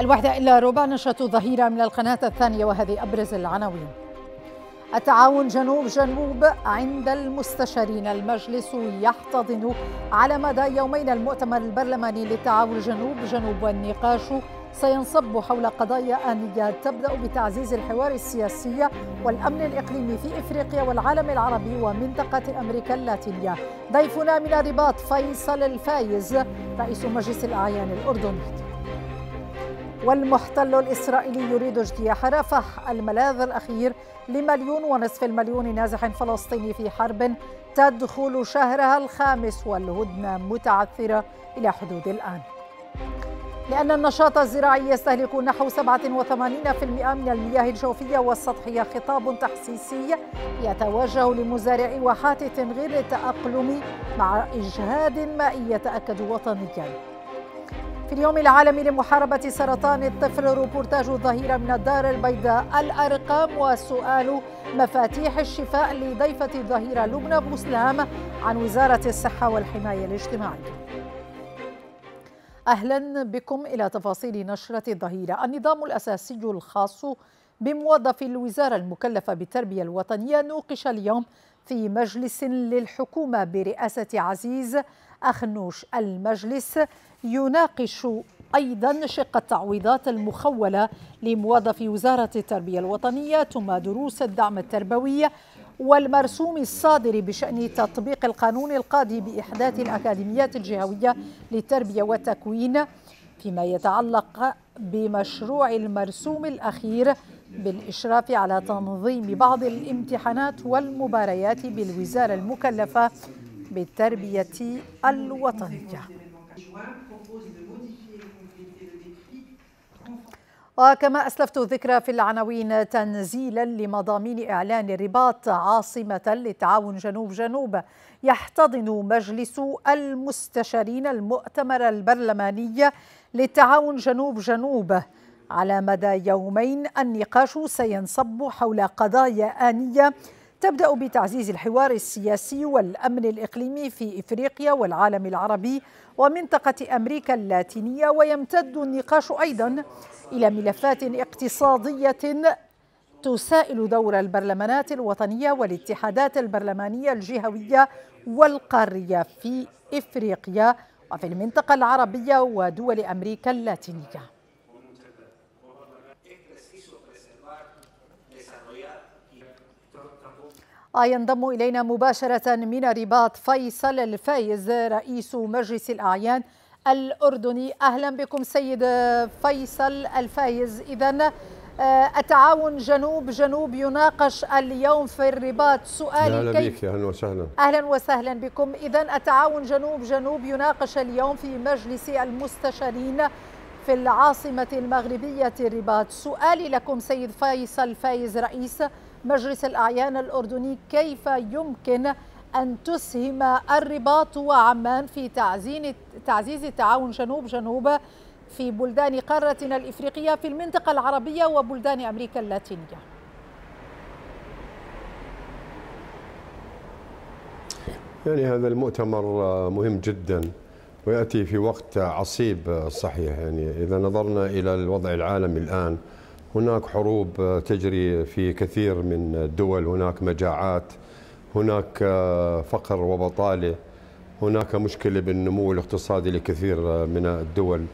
الوحدة إلى ربع نشرة ظهيرة من القناة الثانية وهذه أبرز العناوين التعاون جنوب جنوب عند المستشارين المجلس يحتضن على مدى يومين المؤتمر البرلماني للتعاون جنوب جنوب والنقاش سينصب حول قضايا آنية تبدأ بتعزيز الحوار السياسي والأمن الإقليمي في إفريقيا والعالم العربي ومنطقة أمريكا اللاتينية ضيفنا من الرباط فيصل الفايز رئيس مجلس الأعيان الأردني والمحتل الإسرائيلي يريد اجتياح رفح الملاذ الأخير لمليون ونصف المليون نازح فلسطيني في حرب تدخل شهرها الخامس والهدنة متعثرة إلى حدود الآن لأن النشاط الزراعي يستهلك نحو 87% من المياه الجوفية والسطحية خطاب تحسيسي يتوجه لمزارعي وحاتث غير التأقلم مع إجهاد مائي يتأكد وطنياً في اليوم العالمي لمحاربة سرطان الطفل روبورتاج الظهيرة من الدار البيضاء الأرقام والسؤال مفاتيح الشفاء لضيفة الظهيرة لبنى بوسلام عن وزارة الصحة والحماية الاجتماعية أهلا بكم إلى تفاصيل نشرة الظهيرة النظام الأساسي الخاص بموظف الوزارة المكلفة بالتربية الوطنية نوقش اليوم في مجلس للحكومة برئاسة عزيز أخنوش المجلس يناقش أيضا شق التعويضات المخولة لموظفي وزارة التربية الوطنية ثم دروس الدعم التربوي والمرسوم الصادر بشأن تطبيق القانون القاضي بإحداث الأكاديميات الجهوية للتربية والتكوين فيما يتعلق بمشروع المرسوم الأخير بالإشراف على تنظيم بعض الامتحانات والمباريات بالوزارة المكلفة بالتربية الوطنية وكما أسلفت ذكرى في العناوين تنزيلا لمضامين إعلان الرباط عاصمة للتعاون جنوب جنوب يحتضن مجلس المستشارين المؤتمر البرلماني للتعاون جنوب جنوب على مدى يومين النقاش سينصب حول قضايا آنية تبدأ بتعزيز الحوار السياسي والأمن الإقليمي في إفريقيا والعالم العربي ومنطقة أمريكا اللاتينية ويمتد النقاش أيضا إلى ملفات اقتصادية تسائل دور البرلمانات الوطنية والاتحادات البرلمانية الجهوية والقارية في إفريقيا وفي المنطقة العربية ودول أمريكا اللاتينية آه، ينضم إلينا مباشرة من الرباط فيصل الفايز رئيس مجلس الأعيان الأردني أهلا بكم سيد فيصل الفايز إذا آه، التعاون جنوب جنوب يناقش اليوم في الرباط سؤالي أهلا كيف بك أهلا وسهلا أهلا وسهلا بكم إذا التعاون جنوب جنوب يناقش اليوم في مجلس المستشارين في العاصمة المغربية الرباط سؤالي لكم سيد فيصل فايز رئيس مجلس الأعيان الأردني كيف يمكن أن تسهم الرباط وعمان في تعزين تعزيز التعاون جنوب جنوب في بلدان قارتنا الإفريقية في المنطقة العربية وبلدان أمريكا اللاتينية يعني هذا المؤتمر مهم جدا ويأتي في وقت عصيب صحيح يعني إذا نظرنا إلى الوضع العالمي الآن هناك حروب تجري في كثير من الدول هناك مجاعات هناك آه، فقر وبطاله هناك مشكله بالنمو الاقتصادي لكثير آه، من الدول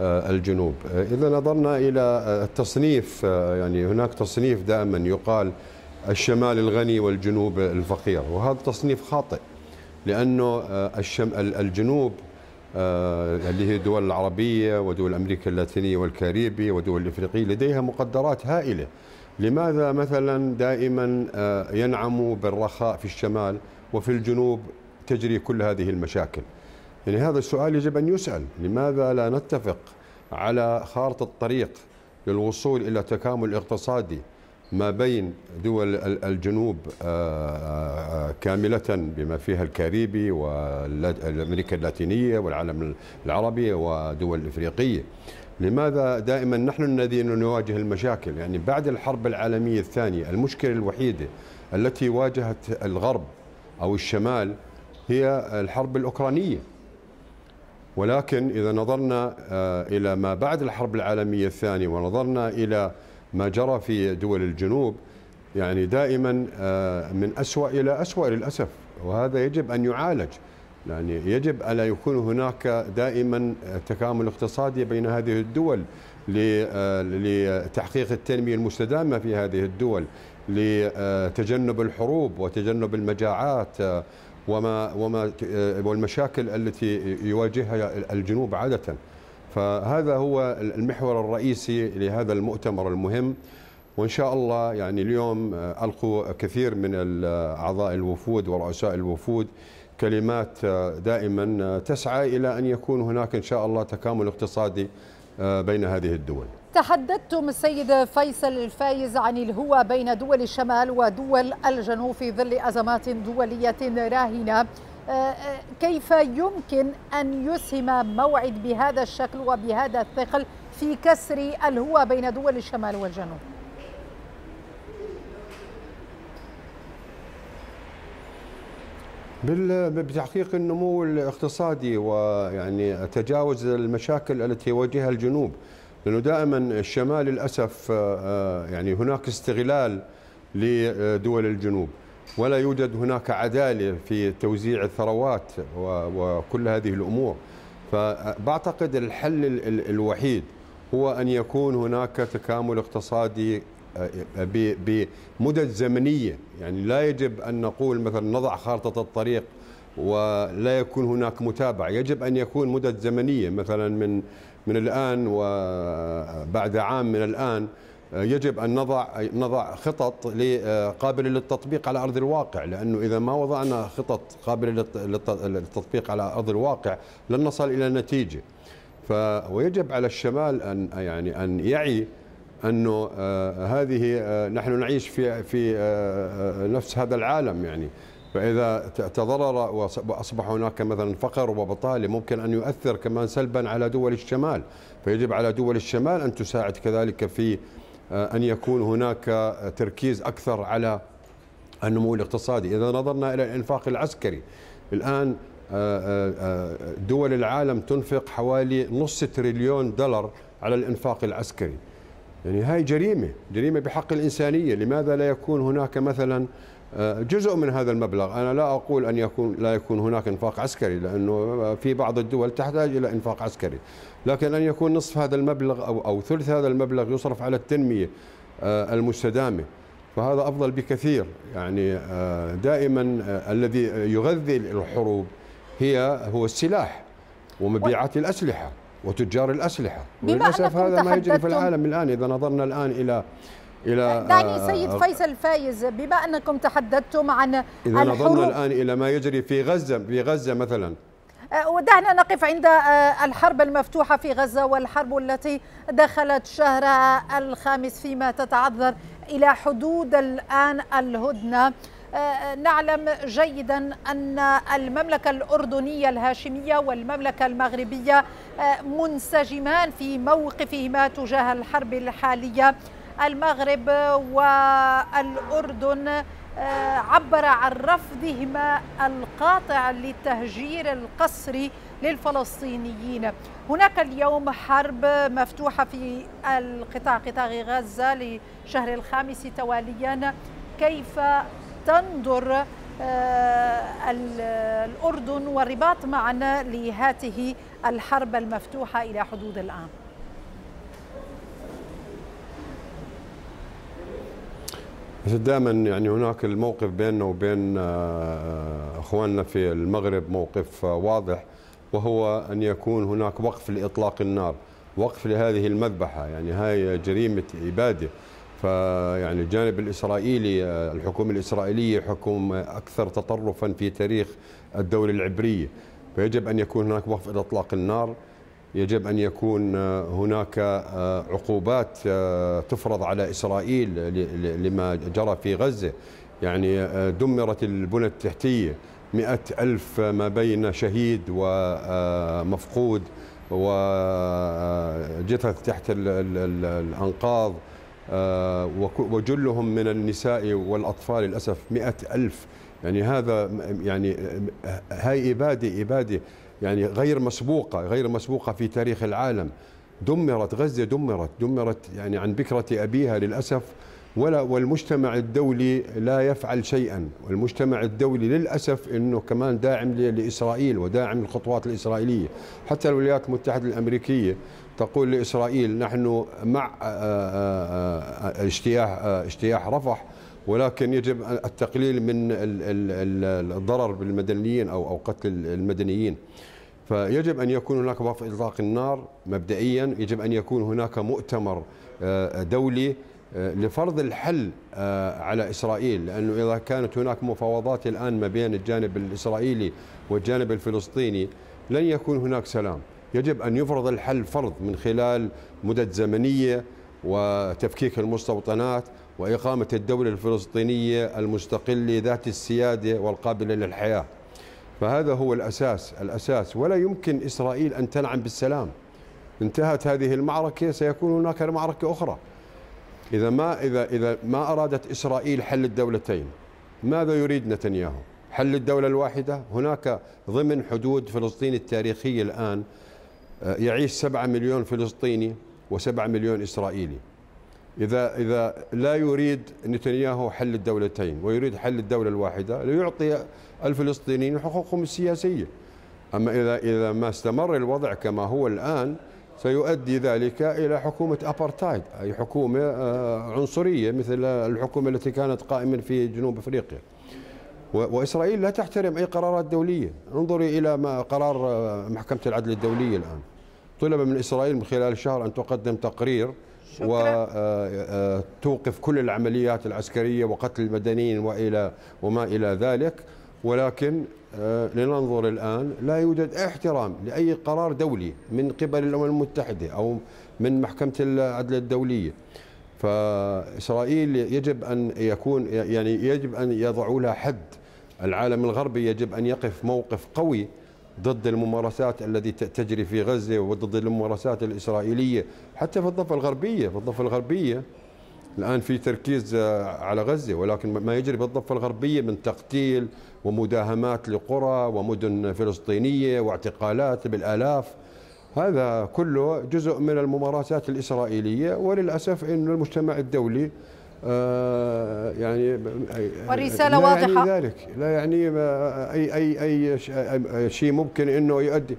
آه، الجنوب اذا نظرنا الى التصنيف يعني هناك تصنيف دائما يقال الشمال الغني والجنوب الفقير وهذا تصنيف خاطئ لانه الجنوب آه، اللي هي الدول العربية ودول أمريكا اللاتينية والكاريبي ودول الإفريقية لديها مقدرات هائلة لماذا مثلا دائما آه، ينعم بالرخاء في الشمال وفي الجنوب تجري كل هذه المشاكل يعني هذا السؤال يجب أن يسأل لماذا لا نتفق على خارطة الطريق للوصول إلى تكامل اقتصادي ما بين دول الجنوب آه، آه، آه، كاملة بما فيها الكاريبي والأمريكا اللاتينية والعالم العربي ودول الإفريقية لماذا دائما نحن الذين نواجه المشاكل يعني بعد الحرب العالمية الثانية المشكلة الوحيدة التي واجهت الغرب أو الشمال هي الحرب الأوكرانية ولكن إذا نظرنا إلى ما بعد الحرب العالمية الثانية ونظرنا إلى ما جرى في دول الجنوب يعني دائما آه، من أسوأ إلى أسوأ للأسف وهذا يجب أن يعالج يعني يجب ألا يكون هناك دائما تكامل اقتصادي بين هذه الدول آه، لتحقيق التنمية المستدامة في هذه الدول لتجنب الحروب وتجنب المجاعات آه، وما وما والمشاكل التي يواجهها الجنوب عاده فهذا هو المحور الرئيسي لهذا المؤتمر المهم وان شاء الله يعني اليوم آه، القوا كثير من آه، اعضاء الوفود ورؤساء الوفود كلمات آه، دائما تسعى الى ان يكون هناك ان شاء الله تكامل اقتصادي بين هذه الدول. تحدثتم السيد فيصل الفايز عن الهوى بين دول الشمال ودول الجنوب في ظل ازمات دوليه راهنه آه، آه، كيف يمكن أن يسهم موعد بهذا الشكل وبهذا الثقل في كسر الهوة بين دول الشمال والجنوب بتحقيق النمو الاقتصادي ويعني تجاوز المشاكل التي يواجهها الجنوب لانه دائما الشمال للاسف آه، يعني هناك استغلال لدول الجنوب ولا يوجد هناك عدالة في توزيع الثروات وكل هذه الأمور فأعتقد الحل الوحيد هو أن يكون هناك تكامل اقتصادي آه، بمدد زمنية يعني لا يجب أن نقول مثلا نضع خارطة الطريق ولا يكون هناك متابعة يجب أن يكون مدد زمنية مثلا من من الآن وبعد عام من الآن يجب ان نضع نضع خطط قابله للتطبيق على ارض الواقع لانه اذا ما وضعنا خطط قابله للتطبيق على ارض الواقع لن نصل الى نتيجه ف ويجب على الشمال ان يعني ان يعي انه آه، هذه آه، نحن نعيش في في آه، نفس هذا العالم يعني فإذا تضرر وأصبح هناك مثلا فقر وبطالة ممكن أن يؤثر كمان سلبا على دول الشمال فيجب على دول الشمال أن تساعد كذلك في آه، أن يكون هناك تركيز أكثر على النمو الاقتصادي إذا نظرنا إلى الإنفاق العسكري الآن آه، آه، دول العالم تنفق حوالي نص تريليون دولار على الإنفاق العسكري يعني هاي جريمة جريمة بحق الإنسانية لماذا لا يكون هناك مثلا آه، جزء من هذا المبلغ أنا لا أقول أن يكون لا يكون هناك إنفاق عسكري لأنه في بعض الدول تحتاج إلى إنفاق عسكري لكن أن يكون نصف هذا المبلغ أو, أو ثلث هذا المبلغ يصرف على التنمية آه، المستدامة فهذا أفضل بكثير يعني آه، دائما الذي يغذي الحروب هي هو السلاح ومبيعات الأسلحة وتجار الأسلحة وللأسف هذا ما يجري في العالم الآن إذا نظرنا الآن إلى الى آه، دعني آه، سيد فيصل فايز بما انكم تحدثتم عن اذا نظرنا الان الى ما يجري في غزه في غزه مثلا آه، ودعنا نقف عند الحرب المفتوحة في غزة والحرب التي دخلت شهرها الخامس فيما تتعذر إلى حدود الآن الهدنة نعلم جيدا أن المملكة الأردنية الهاشمية والمملكة المغربية منسجمان في موقفهما تجاه الحرب الحالية المغرب والأردن آه، عبر عن رفضهما القاطع للتهجير القسري للفلسطينيين هناك اليوم حرب مفتوحة في القطاع قطاع غزة لشهر الخامس تواليا كيف تنظر آه، الأردن والرباط معنا لهذه الحرب المفتوحة إلى حدود الآن دائما يعني هناك الموقف بيننا وبين آه، اخواننا في المغرب موقف آه، واضح وهو ان يكون هناك وقف لاطلاق النار، وقف لهذه المذبحه، يعني هاي جريمه اباده. فيعني الجانب الاسرائيلي آه، الحكومه الاسرائيليه حكومه اكثر تطرفا في تاريخ الدوله العبريه، فيجب ان يكون هناك وقف لاطلاق النار. يجب أن يكون آه، هناك آه، عقوبات آه، تفرض على إسرائيل لما جرى في غزة يعني دمرت البنى التحتية مئة ألف ما بين شهيد ومفقود وجثث تحت الأنقاض وجلهم من النساء والأطفال للأسف مئة ألف يعني هذا يعني هاي إبادة إبادة يعني غير مسبوقة غير مسبوقة في تاريخ العالم دمرت غزة دمرت دمرت يعني عن بكرة أبيها للأسف ولا والمجتمع الدولي لا يفعل شيئا والمجتمع الدولي للأسف أنه كمان داعم لإسرائيل وداعم الخطوات الإسرائيلية حتى الولايات المتحدة الأمريكية تقول لإسرائيل نحن مع اجتياح آه، آه، آه، اجتياح رفح ولكن يجب التقليل من الضرر بالمدنيين او او قتل المدنيين فيجب ان يكون هناك وقف اطلاق النار مبدئيا يجب ان يكون هناك مؤتمر آه، دولي آه، لفرض الحل آه، على اسرائيل لانه اذا كانت هناك مفاوضات الان ما بين الجانب الاسرائيلي والجانب الفلسطيني لن يكون هناك سلام يجب ان يفرض الحل فرض من خلال مدد زمنيه وتفكيك المستوطنات وإقامة الدولة الفلسطينية المستقلة ذات السيادة والقابلة للحياة فهذا هو الأساس الأساس ولا يمكن إسرائيل أن تنعم بالسلام انتهت هذه المعركة سيكون هناك معركة أخرى إذا ما إذا إذا ما أرادت إسرائيل حل الدولتين ماذا يريد نتنياهو؟ حل الدولة الواحدة هناك ضمن حدود فلسطين التاريخية الآن آه، يعيش 7 مليون فلسطيني و7 مليون إسرائيلي إذا إذا لا يريد نتنياهو حل الدولتين ويريد حل الدولة الواحدة ليعطي الفلسطينيين حقوقهم السياسية أما إذا إذا ما استمر الوضع كما هو الآن سيؤدي ذلك إلى حكومة أبرتايد أي حكومة آه، عنصرية مثل الحكومة التي كانت قائمة في جنوب أفريقيا وإسرائيل لا تحترم أي قرارات دولية انظري إلى ما قرار آه، محكمة العدل الدولية الآن طلب من إسرائيل من خلال شهر أن تقدم تقرير وتوقف آه، آه، كل العمليات العسكرية وقتل المدنيين وإلى وما إلى ذلك ولكن آه، لننظر الآن لا يوجد احترام لأي قرار دولي من قبل الأمم المتحدة أو من محكمة العدل الدولية فإسرائيل يجب أن يكون يعني يجب أن يضعوا لها حد العالم الغربي يجب أن يقف موقف قوي ضد الممارسات التي تجري في غزة وضد الممارسات الإسرائيلية حتى في الضفة الغربية في الضفة الغربية الآن في تركيز آه، على غزة ولكن ما يجري في الضفة الغربية من تقتيل ومداهمات لقرى ومدن فلسطينية واعتقالات بالآلاف هذا كله جزء من الممارسات الإسرائيلية وللأسف أن المجتمع الدولي آه، يعني والرساله لا يعني واضحه يعني ذلك لا يعني ما اي اي اي شيء ممكن انه يؤدي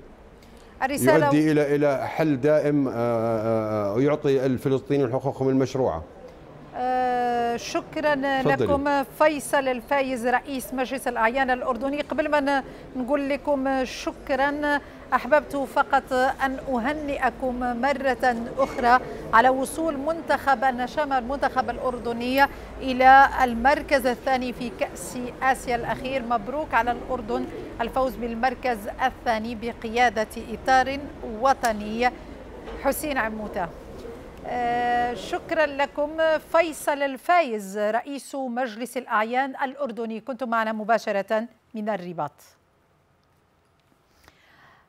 الرساله يؤدي الى الى حل دائم آه، آه، ويعطي الفلسطينيين حقوقهم المشروعه شكرا فضلي. لكم فيصل الفايز رئيس مجلس الأعيان الأردني قبل ما نقول لكم شكرا أحببت فقط أن أهنئكم مرة أخرى على وصول منتخب النشامة المنتخب الأردني إلى المركز الثاني في كأس آسيا الأخير مبروك على الأردن الفوز بالمركز الثاني بقيادة إطار وطني حسين عموته آه، شكرا لكم فيصل الفايز رئيس مجلس الأعيان الأردني كنت معنا مباشرة من الرباط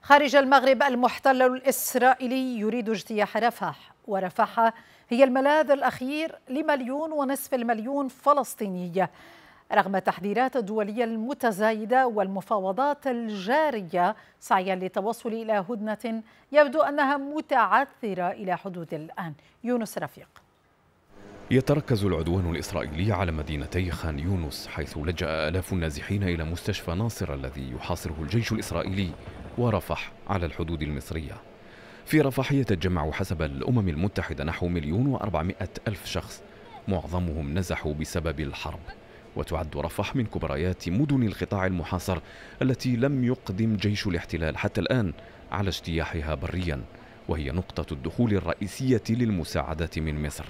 خارج المغرب المحتل الإسرائيلي يريد اجتياح رفح ورفح هي الملاذ الأخير لمليون ونصف المليون فلسطينية رغم التحذيرات الدولية المتزايدة والمفاوضات الجارية سعيا للتوصل إلى هدنة يبدو أنها متعثرة إلى حدود الآن يونس رفيق يتركز العدوان الإسرائيلي على مدينتي خان يونس حيث لجأ آلاف النازحين إلى مستشفى ناصر الذي يحاصره الجيش الإسرائيلي ورفح على الحدود المصرية في رفح يتجمع حسب الأمم المتحدة نحو مليون وأربعمائة ألف شخص معظمهم نزحوا بسبب الحرب وتعد رفح من كبريات مدن القطاع المحاصر التي لم يقدم جيش الاحتلال حتى الآن على اجتياحها بريا وهي نقطة الدخول الرئيسية للمساعدات من مصر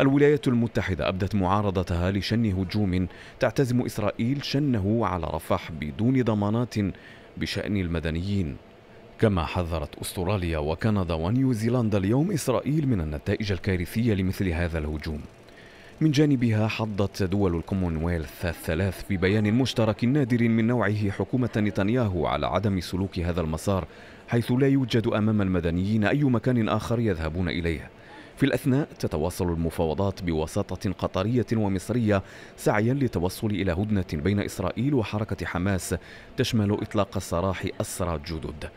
الولايات المتحدة أبدت معارضتها لشن هجوم تعتزم إسرائيل شنه على رفح بدون ضمانات بشأن المدنيين كما حذرت استراليا وكندا ونيوزيلندا اليوم اسرائيل من النتائج الكارثيه لمثل هذا الهجوم من جانبها حضت دول الكومنولث الثلاث ببيان مشترك نادر من نوعه حكومة نتنياهو على عدم سلوك هذا المسار حيث لا يوجد أمام المدنيين أي مكان آخر يذهبون إليه في الأثناء تتواصل المفاوضات بوساطة قطرية ومصرية سعيا للتوصل إلى هدنة بين إسرائيل وحركة حماس تشمل إطلاق سراح أسرى جدد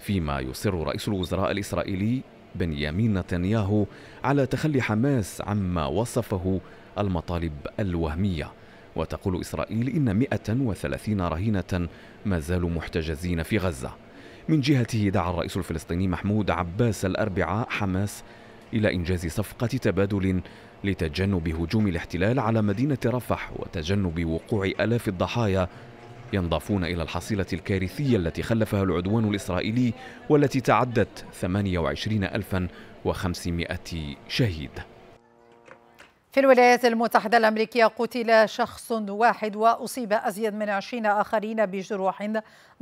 فيما يصر رئيس الوزراء الإسرائيلي بنيامين نتنياهو على تخلي حماس عما وصفه المطالب الوهمية وتقول إسرائيل إن 130 رهينة ما زالوا محتجزين في غزة من جهته دعا الرئيس الفلسطيني محمود عباس الأربعاء حماس إلى إنجاز صفقة تبادل لتجنب هجوم الاحتلال على مدينة رفح وتجنب وقوع آلاف الضحايا ينضافون إلى الحصيلة الكارثية التي خلفها العدوان الإسرائيلي والتي تعدت 28500 شهيد في الولايات المتحدة الأمريكية قتل شخص واحد وأصيب أزيد من عشرين آخرين بجروح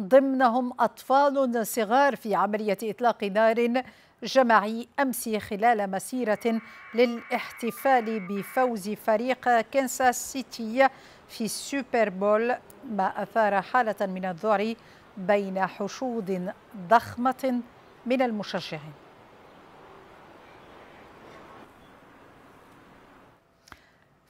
ضمنهم أطفال صغار في عملية إطلاق نار جماعي أمس خلال مسيرة للاحتفال بفوز فريق كنساس سيتي في سوبر بول ما أثار حالة من الذعر بين حشود ضخمة من المشجعين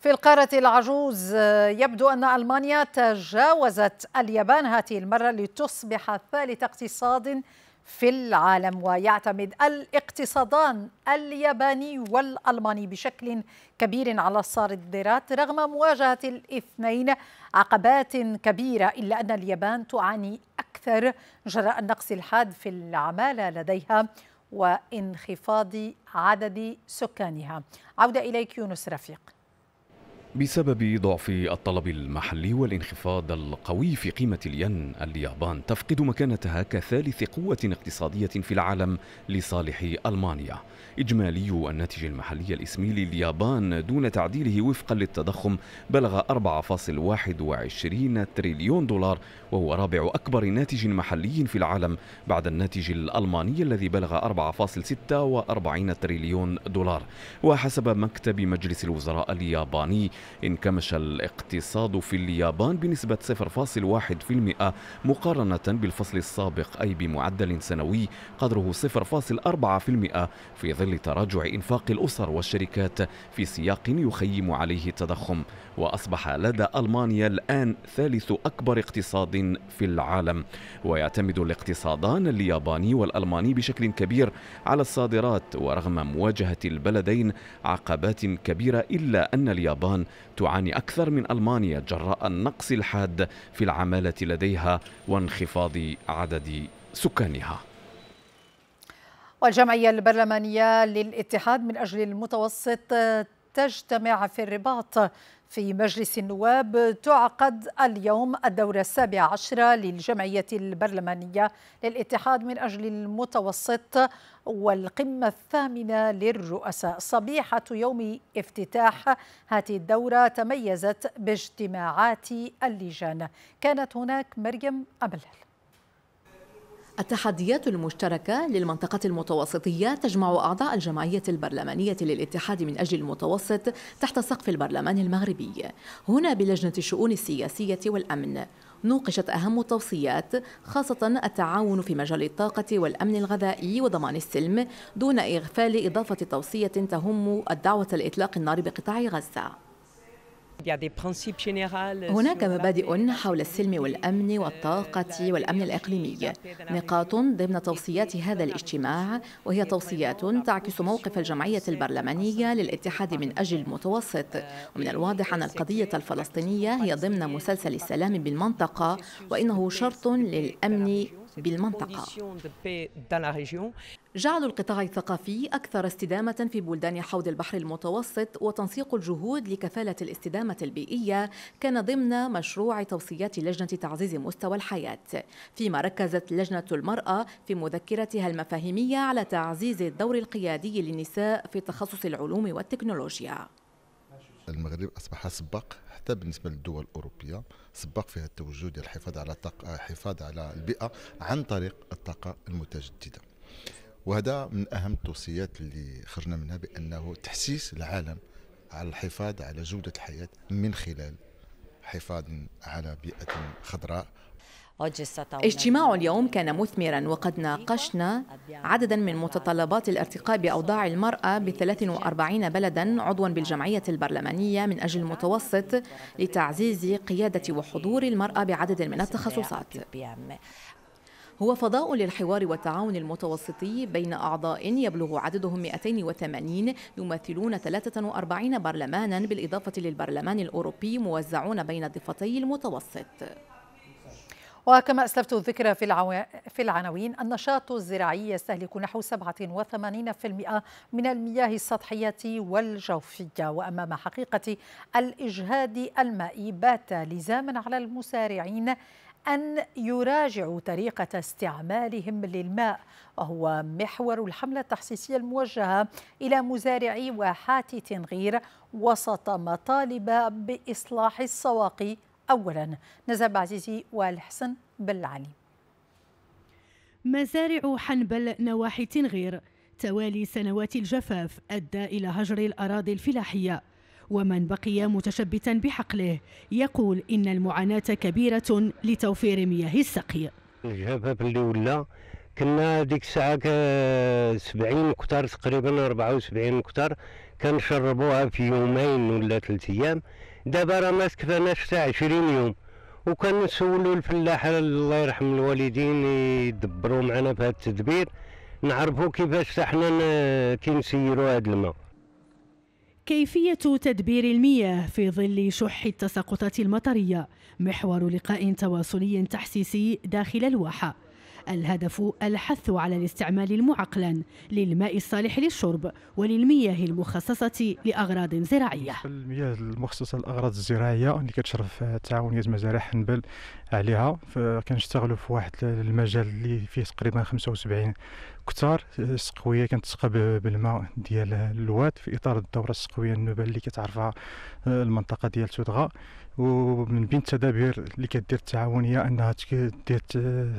في القارة العجوز يبدو أن ألمانيا تجاوزت اليابان هذه المرة لتصبح ثالث اقتصاد في العالم ويعتمد الاقتصادان الياباني والألماني بشكل كبير على الصادرات رغم مواجهة الاثنين عقبات كبيرة إلا أن اليابان تعاني أكثر جراء النقص الحاد في العمالة لديها وانخفاض عدد سكانها عودة إليك يونس رفيق بسبب ضعف الطلب المحلي والانخفاض القوي في قيمة الين اليابان تفقد مكانتها كثالث قوة اقتصادية في العالم لصالح ألمانيا إجمالي الناتج المحلي الإسمي لليابان دون تعديله وفقا للتضخم بلغ 4.21 تريليون دولار وهو رابع أكبر ناتج محلي في العالم بعد الناتج الألماني الذي بلغ 4.46 تريليون دولار وحسب مكتب مجلس الوزراء الياباني انكمش الاقتصاد في اليابان بنسبة 0.1% مقارنة بالفصل السابق أي بمعدل سنوي قدره 0.4% في ظل تراجع إنفاق الأسر والشركات في سياق يخيم عليه التضخم وأصبح لدى ألمانيا الآن ثالث أكبر اقتصاد في العالم ويعتمد الاقتصادان الياباني والألماني بشكل كبير على الصادرات ورغم مواجهة البلدين عقبات كبيرة إلا أن اليابان تعاني أكثر من ألمانيا جراء النقص الحاد في العمالة لديها وانخفاض عدد سكانها والجمعية البرلمانية للاتحاد من أجل المتوسط تجتمع في الرباط في مجلس النواب تعقد اليوم الدورة السابعة عشرة للجمعية البرلمانية للاتحاد من أجل المتوسط والقمة الثامنة للرؤساء صبيحة يوم افتتاح هذه الدورة تميزت باجتماعات اللجان كانت هناك مريم أبلال التحديات المشتركة للمنطقة المتوسطية تجمع أعضاء الجمعية البرلمانية للاتحاد من أجل المتوسط تحت سقف البرلمان المغربي هنا بلجنة الشؤون السياسية والأمن نوقشت أهم التوصيات خاصة التعاون في مجال الطاقة والأمن الغذائي وضمان السلم دون إغفال إضافة توصية تهم الدعوة لإطلاق النار بقطاع غزة هناك مبادئ حول السلم والأمن والطاقة والأمن الإقليمي نقاط ضمن توصيات هذا الاجتماع وهي توصيات تعكس موقف الجمعية البرلمانية للاتحاد من أجل المتوسط ومن الواضح أن القضية الفلسطينية هي ضمن مسلسل السلام بالمنطقة وإنه شرط للأمن بالمنطقة جعل القطاع الثقافي أكثر استدامة في بلدان حوض البحر المتوسط وتنسيق الجهود لكفالة الاستدامة البيئية كان ضمن مشروع توصيات لجنة تعزيز مستوى الحياة فيما ركزت لجنة المرأة في مذكرتها المفاهيمية على تعزيز الدور القيادي للنساء في تخصص العلوم والتكنولوجيا المغرب أصبح سباق حتى بالنسبه للدول الاوروبيه سبق فيها التوجه ديال الحفاظ على الطاقه الحفاظ على البيئه عن طريق الطاقه المتجدده وهذا من اهم التوصيات اللي خرجنا منها بانه تحسيس العالم على الحفاظ على جوده الحياه من خلال حفاظ على بيئه خضراء اجتماع اليوم كان مثمرا وقد ناقشنا عددا من متطلبات الارتقاء بأوضاع المرأة ب 43 بلدا عضوا بالجمعية البرلمانية من أجل المتوسط لتعزيز قيادة وحضور المرأة بعدد من التخصصات هو فضاء للحوار والتعاون المتوسطي بين أعضاء يبلغ عددهم 280 يمثلون 43 برلمانا بالإضافة للبرلمان الأوروبي موزعون بين ضفتي المتوسط وكما أسلفت الذكر في, العو... في العناوين النشاط الزراعي يستهلك نحو 87% من المياه السطحية والجوفية وأمام حقيقة الإجهاد المائي بات لزاما على المسارعين أن يراجعوا طريقة استعمالهم للماء وهو محور الحملة التحسيسية الموجهة إلى مزارعي واحات تنغير وسط مطالب بإصلاح السواقي أولا نزار بعزيزي والحسن بالعلي مزارع حنبل نواحي تنغير توالي سنوات الجفاف أدى إلى هجر الأراضي الفلاحية ومن بقي متشبتا بحقله يقول إن المعاناة كبيرة لتوفير مياه السقي الجفاف اللي ولا كنا ديك الساعة 70 كتار تقريبا 74 كتار كنشربوها في يومين ولا ثلاث ايام دابا راه ما سكفناش حتى 20 يوم وكنسولوا الفلاح الله يرحم الوالدين يدبروا معنا في هذا التدبير نعرفوا كيفاش حنا كي نسيروا هذا الماء كيفية تدبير المياه في ظل شح التساقطات المطرية محور لقاء تواصلي تحسيسي داخل الواحة الهدف الحث على الاستعمال المعقلن للماء الصالح للشرب وللمياه المخصصة لأغراض زراعية المياه المخصصة للأغراض الزراعية اللي كتشرف تعاونية مزارع حنبل عليها فكنشتغلوا في واحد المجال اللي فيه تقريبا 75 كثار السقويه تسقى بالماء ديال الواد في اطار الدوره السقويه النوبه اللي كتعرفها آه، المنطقه ديال تودغا ومن بين التدابير اللي كدير التعاونيه انها دير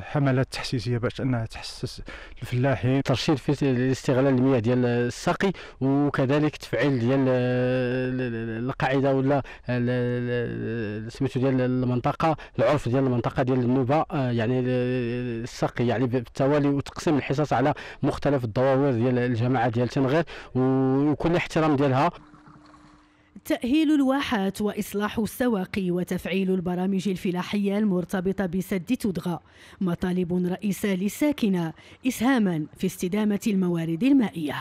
حملات تحسيسيه باش انها تحسس الفلاحين ترشيد في استغلال المياه ديال السقي وكذلك تفعيل ديال آه، القاعده ولا سميتو ديال المنطقه العرف ديال المنطقه ديال النوبه آه، يعني السقي يعني بالتوالي وتقسيم الحصص على مختلف الدواوير ديال الجماعه ديال تنغير وكل احترام ديالها تأهيل الواحات وإصلاح السواقي وتفعيل البرامج الفلاحية المرتبطة بسد تدغى مطالب رئيسة للساكنة إسهاما في استدامة الموارد المائية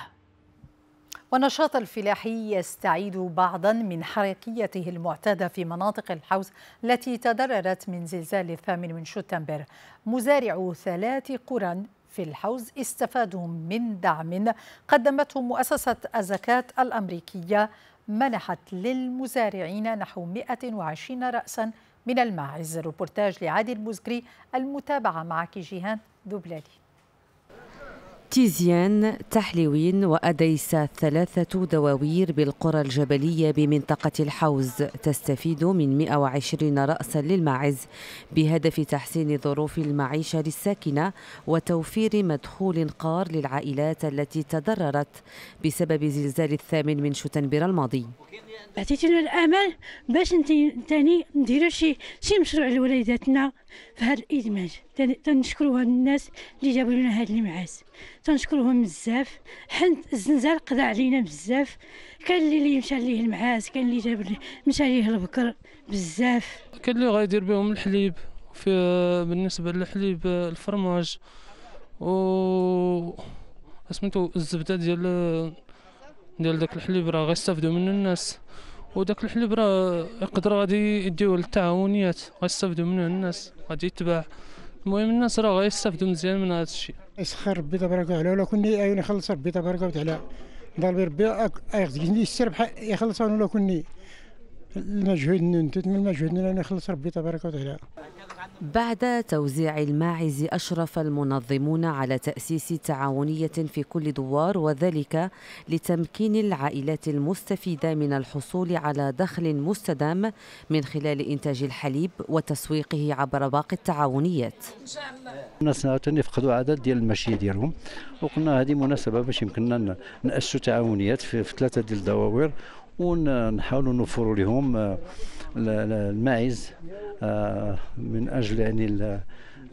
والنشاط الفلاحي يستعيد بعضا من حركيته المعتادة في مناطق الحوز التي تضررت من زلزال الثامن من شتنبر مزارع ثلاث قرى في الحوز استفادوا من دعم قدمته مؤسسة الزكاة الأمريكية منحت للمزارعين نحو 120 رأسا من الماعز الروبورتاج لعادل بوزكري المتابعة معك جيهان ذبلالي تيزيان تحليوين وأديس ثلاثة دواوير بالقرى الجبلية بمنطقة الحوز تستفيد من 120 رأسا للماعز بهدف تحسين ظروف المعيشة للساكنة وتوفير مدخول قار للعائلات التي تضررت بسبب زلزال الثامن من شتنبر الماضي أعطيتنا الأمل باش نتاني نديرو شي شي مشروع لوليداتنا في هذا الإدماج تنشكروا هاد الناس اللي جابوا لنا هاد المعاس تنشكروهم بزاف حنت الزنزال قضى علينا بزاف كان اللي مشى ليه المعاس كان اللي جاب مشى ليه البكر بزاف كان اللي غايدير بهم الحليب في بالنسبه للحليب الفرماج و اسمتو الزبده ديال ديال داك الحليب راه غيستافدوا منه الناس وداك الحليب راه يقدر غادي يديوه للتعاونيات غيستافدوا منه الناس غادي يتباع المهم الناس راه غيستافدوا مزيان من هذا الشيء يسخر ربي تبارك وتعالى ولا كني عاوني خلص ربي تبارك وتعالى ضربي ربي يخزيني السرب يخلص ولا كني المجهود من المجهود اللي نخلص ربي تبارك وتعالى بعد توزيع الماعز أشرف المنظمون على تأسيس تعاونية في كل دوار وذلك لتمكين العائلات المستفيدة من الحصول على دخل مستدام من خلال إنتاج الحليب وتسويقه عبر باقي التعاونيات الناس عاوتاني فقدوا عدد ديال المشي ديالهم وقلنا هذه مناسبة باش يمكننا نأسسوا تعاونيات في ثلاثة ديال الدواوير ونحاولوا نوفروا لهم آه، الماعز آه، من اجل يعني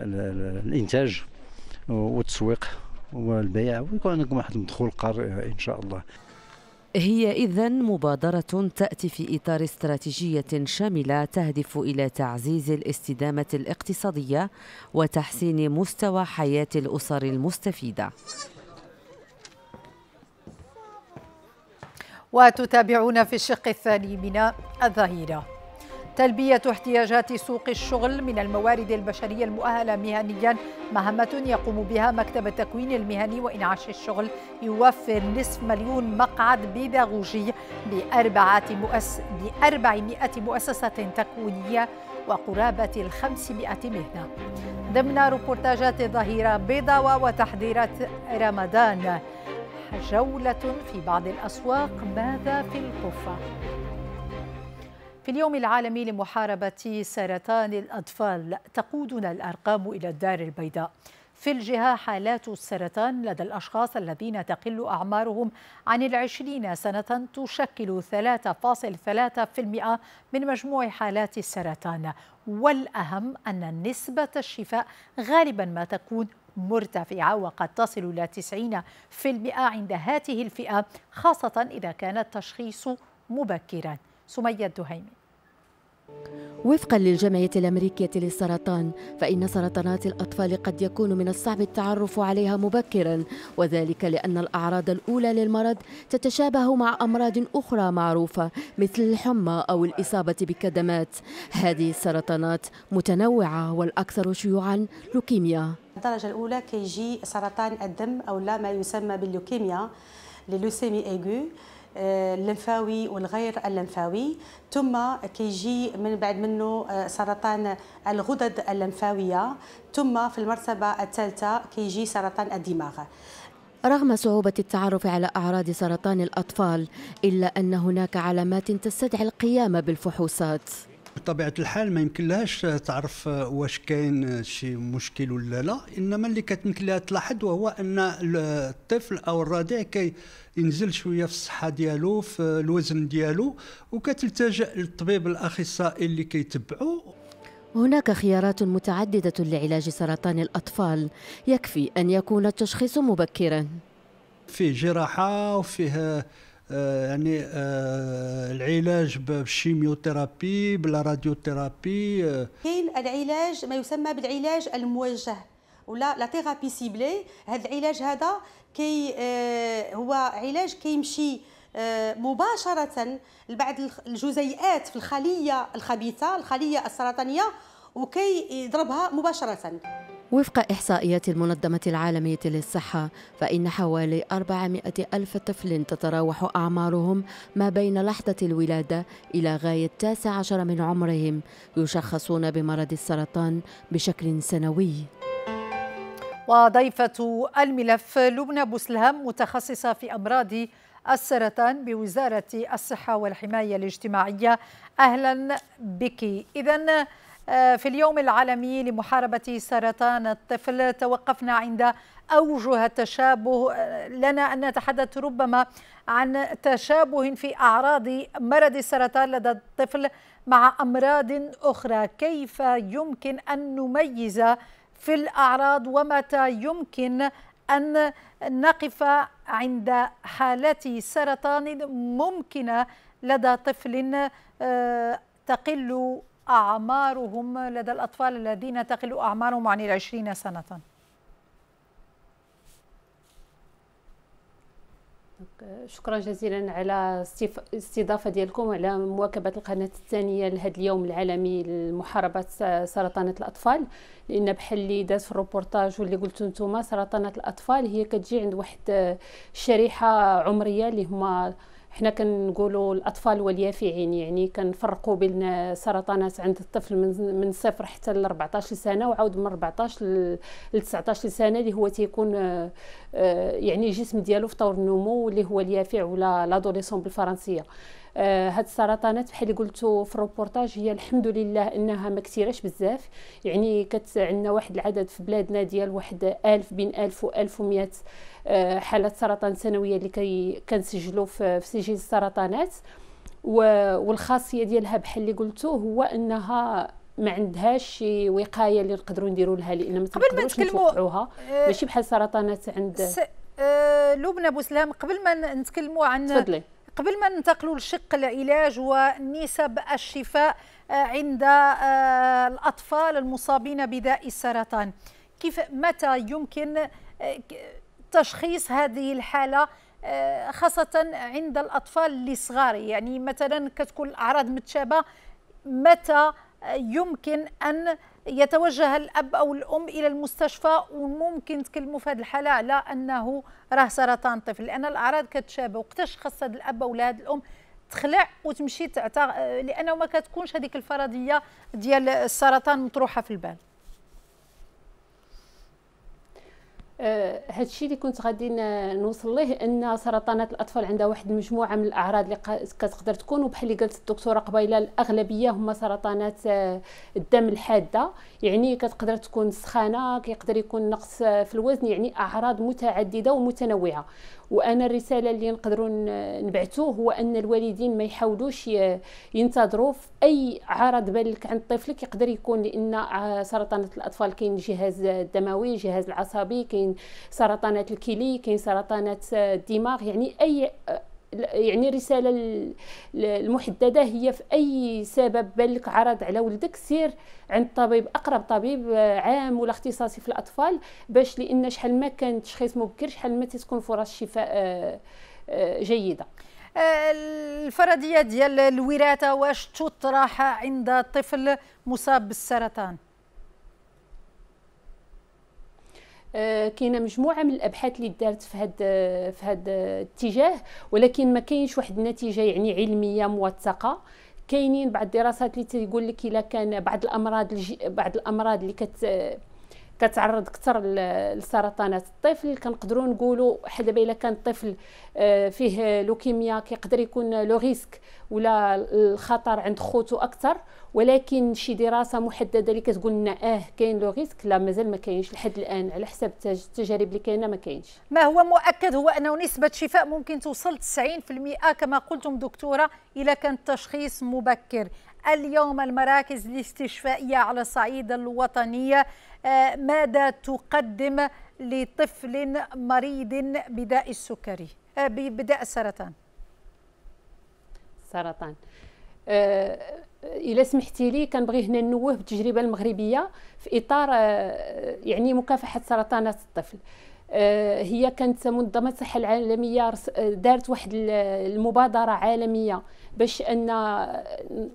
الانتاج والتسويق والبيع ويكون عندكم واحد المدخول قار آه، ان شاء الله هي إذا مبادرة تأتي في إطار استراتيجية شاملة تهدف إلى تعزيز الاستدامة الاقتصادية وتحسين مستوى حياة الأسر المستفيدة وتتابعون في الشق الثاني من الظهيره تلبية احتياجات سوق الشغل من الموارد البشرية المؤهلة مهنيا مهمة يقوم بها مكتب التكوين المهني وإنعاش الشغل يوفر نصف مليون مقعد بيداغوجي بأربعة مؤس... بأربعمائة مؤسسة تكوينية وقرابة الخمسمائة مهنة ضمن ربورتاجات الظهيرة بيضاوة وتحضيرات رمضان جولة في بعض الأسواق ماذا في القفة؟ في اليوم العالمي لمحاربة سرطان الأطفال تقودنا الأرقام إلى الدار البيضاء في الجهة حالات السرطان لدى الأشخاص الذين تقل أعمارهم عن العشرين سنة تشكل 3.3% من مجموع حالات السرطان والأهم أن نسبة الشفاء غالبا ما تكون مرتفعة وقد تصل إلى 90% عند هذه الفئة خاصة إذا كان التشخيص مبكرا سمية الدهيمي وفقا للجمعية الأمريكية للسرطان فإن سرطانات الأطفال قد يكون من الصعب التعرف عليها مبكرا وذلك لأن الأعراض الأولى للمرض تتشابه مع أمراض أخرى معروفة مثل الحمى أو الإصابة بكدمات هذه السرطانات متنوعة والأكثر شيوعا لوكيميا الدرجة الأولى كيجي سرطان الدم أو لا ما يسمى باللوكيميا للوسيمي ايغو آه، اللمفاوي والغير اللمفاوي ثم كيجي من بعد منه آه، سرطان الغدد اللمفاويه ثم في المرتبه الثالثه كيجي سرطان الدماغ رغم صعوبة التعرف على أعراض سرطان الأطفال إلا أن هناك علامات تستدعي القيام بالفحوصات بطبيعه الحال ما يمكن لهاش تعرف واش كاين شي مشكل ولا لا انما اللي كتمكن لها تلاحظ وهو ان الطفل او الرضيع كي ينزل شويه في الصحه ديالو في الوزن ديالو وكتلتجا للطبيب الاخصائي اللي كيتبعو هناك خيارات متعددة لعلاج سرطان الأطفال يكفي أن يكون التشخيص مبكرا فيه جراحة وفيه آه، يعني آه، العلاج بالشيميوثيرابي بلا راديوثيرابي آه. كاين العلاج ما يسمى بالعلاج الموجه ولا لا ثيرابي سيبلي هذا العلاج هذا كي هو علاج كيمشي مباشره لبعض الجزيئات في الخليه الخبيثه الخليه السرطانيه وكي يضربها مباشره وفق إحصائيات المنظمة العالمية للصحة فإن حوالي 400 ألف طفل تتراوح أعمارهم ما بين لحظة الولادة إلى غاية التاسع عشر من عمرهم يشخصون بمرض السرطان بشكل سنوي وضيفة الملف لبنى بوسلهم متخصصة في أمراض السرطان بوزارة الصحة والحماية الاجتماعية أهلا بك إذا آه، في اليوم العالمي لمحاربة سرطان الطفل توقفنا عند أوجه التشابه آه، لنا أن نتحدث ربما عن تشابه في أعراض مرض السرطان لدى الطفل مع أمراض أخرى كيف يمكن أن نميز في الأعراض ومتى يمكن أن نقف عند حالة سرطان ممكنة لدى طفل آه، تقل أعمارهم لدى الأطفال الذين تقل أعمارهم عن العشرين سنة euh, شكرا جزيلا على الاستضافه ديالكم وعلى مواكبه القناه الثانيه لهذا اليوم العالمي لمحاربه سرطانة الاطفال لان بحال اللي داز في الروبورتاج واللي قلتو نتوما سرطانة الاطفال هي كتجي عند واحد الشريحه آه، عمريه اللي هما حنا كنقولوا الأطفال واليافعين يعني كنفرقوا بين سرطانات عند الطفل من من صفر حتى ل 14 سنة وعاود من 14 ل 19 سنة اللي هو تيكون آه، آه، يعني الجسم ديالو في طور النمو اللي هو اليافع ولا لادوليسون بالفرنسية آه، هاد السرطانات بحال اللي قلتو في الروبورتاج هي الحمد لله انها ما كثيراش بزاف يعني كت عندنا واحد العدد في بلادنا ديال واحد 1000 بين 1000 و 1100 آه، حالة سرطان سنوية اللي كي كنسجلوا في سجل السرطانات والخاصية ديالها بحال اللي قلتو هو انها ما عندهاش شي وقايه اللي نقدروا نديروا لها لان ما تنقدروش نتوقعوها آه، ماشي بحال سرطانات عند س... أه لبنى بوسلام قبل ما نتكلموا عن تفضلي قبل ما ننتقلوا لشق العلاج ونسب الشفاء آه، عند آه، الأطفال المصابين بداء السرطان كيف متى يمكن آه، تشخيص هذه الحالة خاصة عند الأطفال الصغار يعني مثلا كتكون الأعراض متشابهة متى يمكن أن يتوجه الأب أو الأم إلى المستشفى وممكن تكلموا في هذه الحالة على أنه راه سرطان طفل لأن الأعراض كتشابه وقتاش خاص هذا الأب أو هذه الأم تخلع وتمشي تعتق... لأنه ما كتكونش هذيك الفرضية ديال السرطان مطروحة في البال الشيء آه، اللي كنت غادي نوصل ليه ان سرطانات الاطفال عندها واحد المجموعه من الاعراض اللي كتقدر تكون وبحال اللي قالت الدكتوره قبيله الاغلبيه هما سرطانات آه، الدم الحاده يعني كتقدر تكون سخانه كيقدر يكون نقص آه، في الوزن يعني اعراض متعدده ومتنوعه وانا الرساله اللي نقدروا نبعثوا هو ان الوالدين ما يحاولوش ينتظروا في اي عرض بالك عند طفلك يقدر يكون لان سرطانات الاطفال كاين الجهاز الدموي الجهاز العصبي كاين سرطانات الكلي كاين سرطانات الدماغ يعني اي يعني الرساله المحدده هي في اي سبب بالك عرض على ولدك سير عند طبيب اقرب طبيب آه، عام ولا اختصاصي في الاطفال باش لان شحال ما كان تشخيص مبكر شحال ما تتكون فرص شفاء آه، آه، جيده الفرضيه ديال الوراثه واش تطرح عند طفل مصاب بالسرطان آه، كاينه مجموعه من الابحاث اللي دارت في هذا في هذا الاتجاه ولكن ما كاينش واحد النتيجه يعني علميه موثقه كاينين بعض الدراسات اللي تيقول لك الا كان بعض الامراض بعض الامراض اللي كت كتعرض اكثر لسرطانات الطفل كنقدروا نقولوا حتى الا كان الطفل آه، فيه لوكيميا كيقدر يكون لو ريسك ولا الخطر عند خوته اكثر ولكن شي دراسه محدده اللي كتقول لنا اه كاين لو ريسك لا مازال ما كاينش لحد الان على حسب التجارب اللي كاينه ما كاينش ما هو مؤكد هو انه نسبه شفاء ممكن توصل 90% كما قلتم دكتوره اذا كان التشخيص مبكر اليوم المراكز الاستشفائيه على الصعيد الوطني آه، ماذا تقدم لطفل مريض بداء السكري آه، بداء السرطان سرطان آه، الا سمحتي لي كنبغي هنا نوه بالتجربه المغربيه في اطار آه، يعني مكافحه سرطانات الطفل آه، هي كانت منظمه الصحه العالميه دارت واحد المبادره عالميه باش ان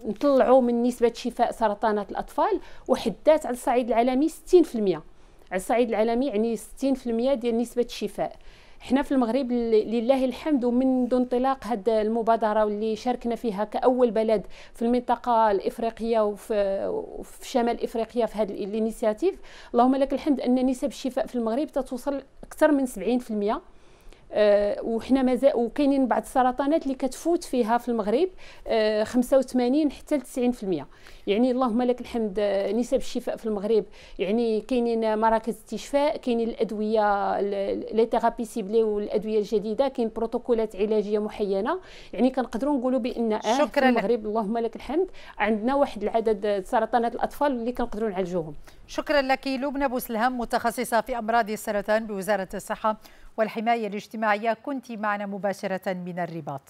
نطلعوا من نسبه شفاء سرطانات الاطفال وحدات على الصعيد العالمي 60% على الصعيد العالمي يعني 60% ديال نسبه الشفاء حنا في المغرب لله الحمد ومنذ انطلاق هذه المبادره واللي شاركنا فيها كاول بلد في المنطقه الافريقيه وفي, وفي شمال افريقيا في هذه الانيسياتيف اللهم لك الحمد ان نسب الشفاء في المغرب تتوصل اكثر من 70% آه، وحنا مازال وكاينين بعض السرطانات اللي كتفوت فيها في المغرب 85 آه، حتى 90% يعني اللهم لك الحمد آه، نسب الشفاء في المغرب يعني كاينين مراكز استشفاء كاينين الادويه لي تيرابي سيبلي والادويه الجديده كاين بروتوكولات علاجيه محينه يعني كنقدروا نقولوا بان آه شكرا في المغرب اللهم لك الحمد عندنا واحد العدد سرطانات الاطفال اللي كنقدروا نعالجوهم شكرا لك لبنى بوسلهم متخصصه في امراض السرطان بوزاره الصحه والحماية الاجتماعية كنت معنا مباشرة من الرباط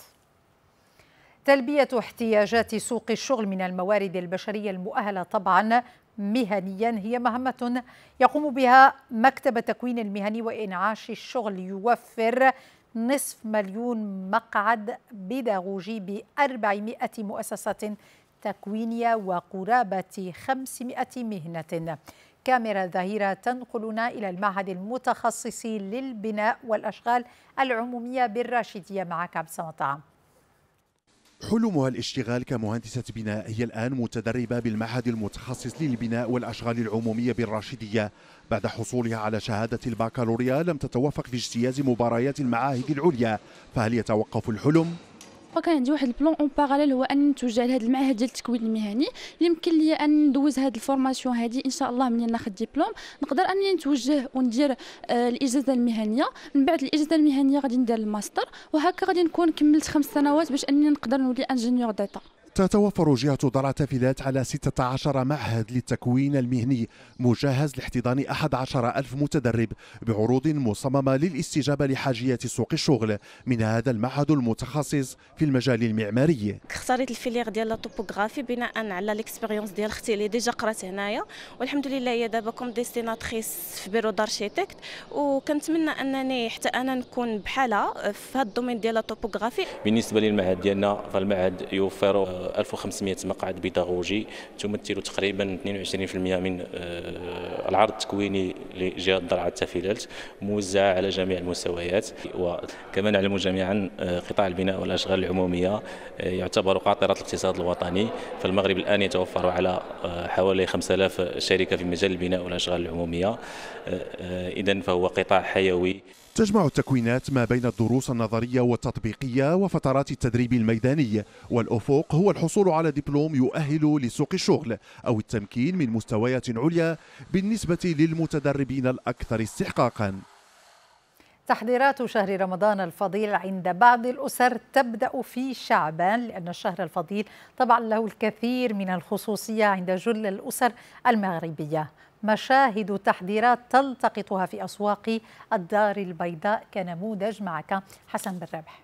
تلبية احتياجات سوق الشغل من الموارد البشرية المؤهلة طبعا مهنيا هي مهمة يقوم بها مكتب التكوين المهني وإنعاش الشغل يوفر نصف مليون مقعد بداغوجي بأربعمائة مؤسسة تكوينية وقرابة خمسمائة مهنة كاميرا ظهيرة تنقلنا إلى المعهد المتخصص للبناء والأشغال العمومية بالراشدية معك عبد مطعم حلمها الاشتغال كمهندسة بناء هي الآن متدربة بالمعهد المتخصص للبناء والأشغال العمومية بالراشدية بعد حصولها على شهادة الباكالوريا لم تتوفق في اجتياز مباريات المعاهد العليا فهل يتوقف الحلم؟ وكان عندي واحد البلون اون باراليل هو ان نتوجه لهذا المعهد ديال التكوين المهني اللي يمكن لي ان ندوز هذه الفورماسيون هذه ان شاء الله ملي ناخذ ديبلوم نقدر اني نتوجه وندير آه الاجازه المهنيه من بعد الاجازه المهنيه غادي ندير الماستر وهكا غادي نكون كملت خمس سنوات باش اني نقدر نولي انجينيور داتا تتوفر جهة ضرعتفلات على 16 معهد للتكوين المهني مجهز لاحتضان 11 ألف متدرب بعروض مصممة للاستجابة لحاجيات سوق الشغل من هذا المعهد المتخصص في المجال المعماري اختاريت الفيليغ ديال لا توبوغرافي بناء على ليكسبيريونس ديال اختي اللي ديجا قرات هنايا والحمد لله هي دابا كوم ديستيناتريس في بيرو دارشيتكت وكنتمنى انني حتى انا نكون بحالها في هذا الدومين ديال لا توبوغرافي بالنسبه للمعهد ديالنا فالمعهد يوفر 1500 مقعد بيداغوجي تمثل تقريبا 22% من آه، العرض التكويني لجهه درعا التافيلات موزعه على جميع المستويات وكما نعلم جميعا آه، قطاع البناء والاشغال العموميه آه، يعتبر قاطره الاقتصاد الوطني فالمغرب الان يتوفر على حوالي 5000 شركه في مجال البناء والاشغال العموميه اذا فهو قطاع حيوي تجمع التكوينات ما بين الدروس النظرية والتطبيقية وفترات التدريب الميداني والأفق هو الحصول على دبلوم يؤهل لسوق الشغل أو التمكين من مستويات عليا بالنسبة للمتدربين الأكثر استحقاقاً تحضيرات شهر رمضان الفضيل عند بعض الأسر تبدأ في شعبان لأن الشهر الفضيل طبعا له الكثير من الخصوصية عند جل الأسر المغربية مشاهد تحذيرات تلتقطها في أسواق الدار البيضاء كنموذج معك حسن بالربح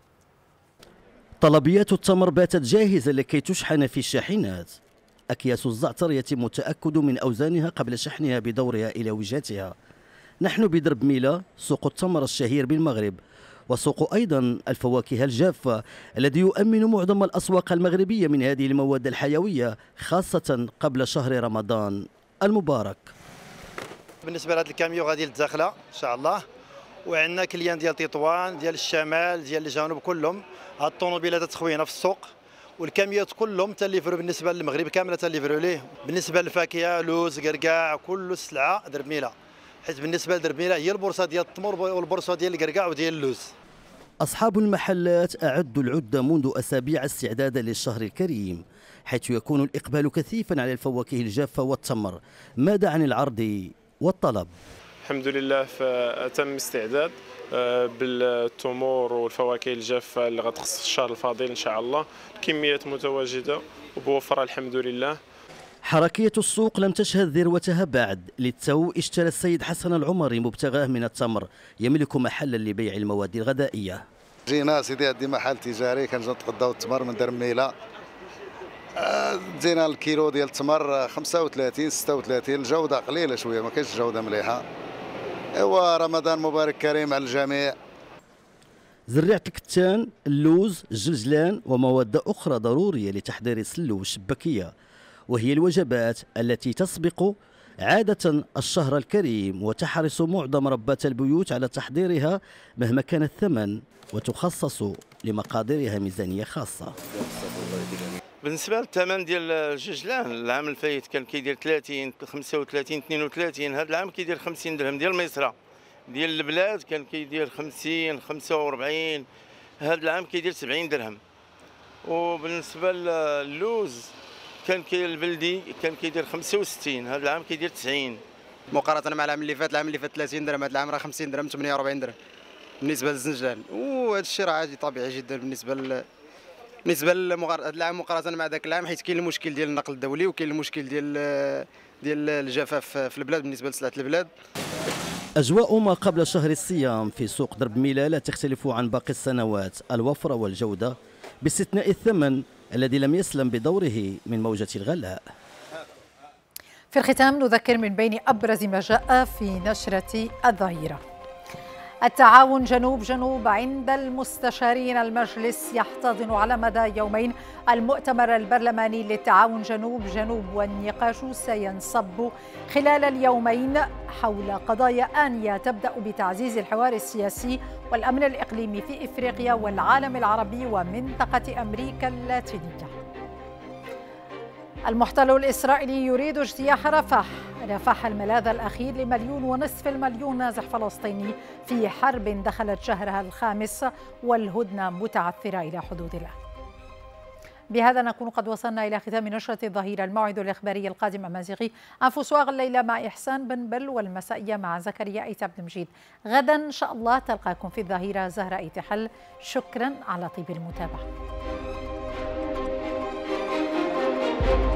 طلبيات التمر باتت جاهزة لكي تشحن في الشاحنات أكياس الزعتر يتم التأكد من أوزانها قبل شحنها بدورها إلى وجهتها نحن بدرب ميلا سوق التمر الشهير بالمغرب وسوق أيضا الفواكه الجافة الذي يؤمن معظم الأسواق المغربية من هذه المواد الحيوية خاصة قبل شهر رمضان المبارك بالنسبه لهذا الكاميو غادي للداخله ان شاء الله وعندنا كليان ديال تطوان ديال الشمال ديال الجنوب كلهم هاد الطوموبيلات تخوينا في السوق والكاميات كلهم تليفرو بالنسبه للمغرب كامله تليفرو ليه بالنسبه للفاكهه لوز كركاع كل السلعه دربميله حيت بالنسبه لدربميله هي البورصه ديال التمر والبورصه ديال الكركاع وديال اللوز أصحاب المحلات أعدوا العدة منذ أسابيع استعدادا للشهر الكريم حيث يكون الإقبال كثيفا على الفواكه الجافة والتمر ماذا عن العرض والطلب الحمد لله فتم استعداد آه، بالتمور والفواكه الجافة اللي غتخص الشهر الفاضل إن شاء الله الكميات متواجدة وبوفرة الحمد لله حركية السوق لم تشهد ذروتها بعد للتو اشترى السيد حسن العمري مبتغاه من التمر يملك محلا لبيع المواد الغذائية جينا سيدي عندي محل تجاري كنجي نتغداو التمر من درميله دينا الكيلو ديال التمر 35 36 الجوده قليله شويه ما كاينش جوده مليحه ايوا رمضان مبارك كريم على الجميع زريعة الكتان، اللوز، الجلجلان ومواد أخرى ضرورية لتحضير السلو الشبكية وهي الوجبات التي تسبق عادة الشهر الكريم وتحرص معظم ربات البيوت على تحضيرها مهما كان الثمن وتخصص لمقاديرها ميزانية خاصة بالنسبه للثمن ديال الججلان العام الفايت كان كيدير 30 35 32 هذا العام كيدير 50 درهم ديال ميسره ديال البلاد كان كيدير 50 45 هذا العام كيدير 70 درهم وبالنسبه للوز كان كي البلدي كان كيدير 65 هذا العام كيدير 90 مقارنه مع العام اللي فات العام اللي فات 30 درهم هذا العام راه 50 درهم 48 درهم بالنسبه للزنجلان وهذا الشيء راه عادي طبيعي جدا بالنسبه بالنسبه لهذا العام مقارنه مع ذاك العام حيت كاين المشكل ديال النقل الدولي وكاين المشكل ديال ديال الجفاف في البلاد بالنسبه لسلعه البلاد أجواء ما قبل شهر الصيام في سوق درب ميلا لا تختلف عن باقي السنوات الوفرة والجودة باستثناء الثمن الذي لم يسلم بدوره من موجة الغلاء في الختام نذكر من بين أبرز ما جاء في نشرة الظهيرة التعاون جنوب جنوب عند المستشارين المجلس يحتضن على مدى يومين المؤتمر البرلماني للتعاون جنوب جنوب والنقاش سينصب خلال اليومين حول قضايا آنية تبدأ بتعزيز الحوار السياسي والأمن الإقليمي في إفريقيا والعالم العربي ومنطقة أمريكا اللاتينية المحتل الإسرائيلي يريد اجتياح رفح رفح الملاذ الأخير لمليون ونصف المليون نازح فلسطيني في حرب دخلت شهرها الخامس والهدنة متعثرة إلى حدود الله بهذا نكون قد وصلنا إلى ختام نشرة الظهيرة الموعد الإخباري القادم أمازيغي أنفس واغ الليلة مع إحسان بن بل والمسائية مع زكريا أيت بن مجيد غدا إن شاء الله تلقاكم في الظهيرة زهرة إيتحل شكرا على طيب المتابعة